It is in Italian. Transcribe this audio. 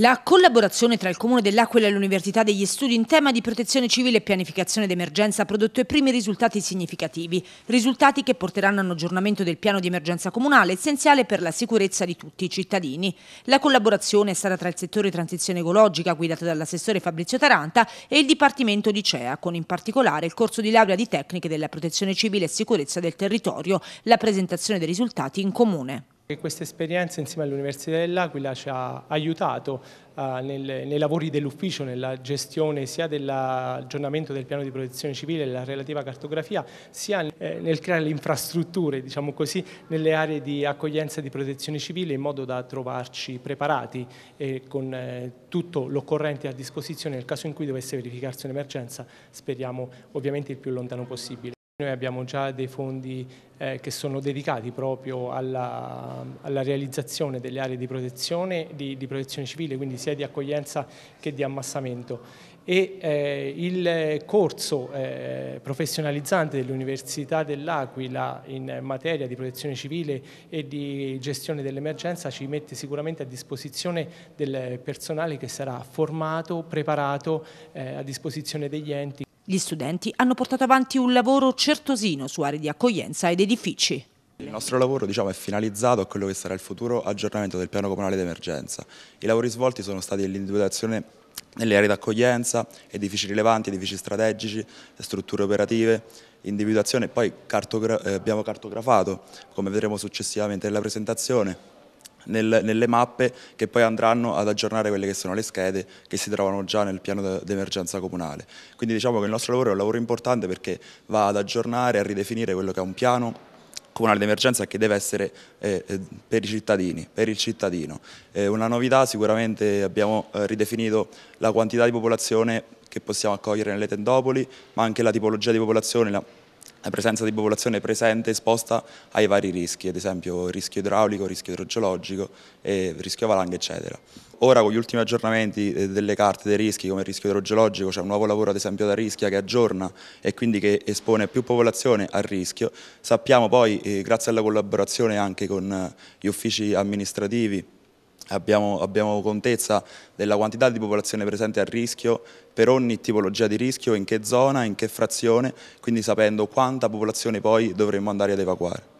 La collaborazione tra il Comune dell'Aquila e l'Università degli Studi in tema di protezione civile e pianificazione d'emergenza ha prodotto i primi risultati significativi, risultati che porteranno a un aggiornamento del piano di emergenza comunale essenziale per la sicurezza di tutti i cittadini. La collaborazione è stata tra il settore transizione ecologica guidato dall'assessore Fabrizio Taranta e il Dipartimento di CEA, con in particolare il corso di laurea di tecniche della protezione civile e sicurezza del territorio, la presentazione dei risultati in comune. Questa esperienza insieme all'Università dell'Aquila ci ha aiutato eh, nel, nei lavori dell'ufficio, nella gestione sia dell'aggiornamento del piano di protezione civile e la relativa cartografia, sia eh, nel creare le infrastrutture, diciamo così, nelle aree di accoglienza di protezione civile in modo da trovarci preparati e con eh, tutto l'occorrente a disposizione nel caso in cui dovesse verificarsi un'emergenza, speriamo ovviamente il più lontano possibile. Noi abbiamo già dei fondi eh, che sono dedicati proprio alla, alla, realizzazione delle aree di protezione, di, di, protezione civile, quindi sia di accoglienza che di ammassamento. E, eh, il corso eh, professionalizzante dell'Università dell'Aquila in materia di protezione civile e di gestione dell'emergenza ci mette sicuramente a disposizione del personale che sarà formato, preparato, eh, a disposizione degli enti. Gli studenti hanno portato avanti un lavoro certosino su aree di accoglienza ed edifici. Il nostro lavoro diciamo, è finalizzato a quello che sarà il futuro aggiornamento del piano comunale d'emergenza. I lavori svolti sono stati l'individuazione nelle aree d'accoglienza, edifici rilevanti, edifici strategici, strutture operative, individuazione, poi cartogra eh, abbiamo cartografato, come vedremo successivamente nella presentazione, nel, nelle mappe che poi andranno ad aggiornare quelle che sono le schede che si trovano già nel piano d'emergenza comunale. Quindi diciamo che il nostro lavoro è un lavoro importante perché va ad aggiornare, a ridefinire quello che è un piano comunale d'emergenza che deve essere eh, eh, per i cittadini, per il cittadino. Eh, una novità sicuramente abbiamo eh, ridefinito la quantità di popolazione che possiamo accogliere nelle tendopoli, ma anche la tipologia di popolazione, la la presenza di popolazione presente esposta ai vari rischi, ad esempio rischio idraulico, rischio idrogeologico, rischio valanghe eccetera. Ora con gli ultimi aggiornamenti eh, delle carte dei rischi come il rischio idrogeologico c'è un nuovo lavoro ad esempio da Rischia che aggiorna e quindi che espone più popolazione al rischio. Sappiamo poi, eh, grazie alla collaborazione anche con eh, gli uffici amministrativi Abbiamo, abbiamo, contezza della quantità di popolazione presente a rischio per ogni tipologia di rischio, in che zona, in che frazione, quindi sapendo quanta popolazione poi dovremmo andare ad evacuare.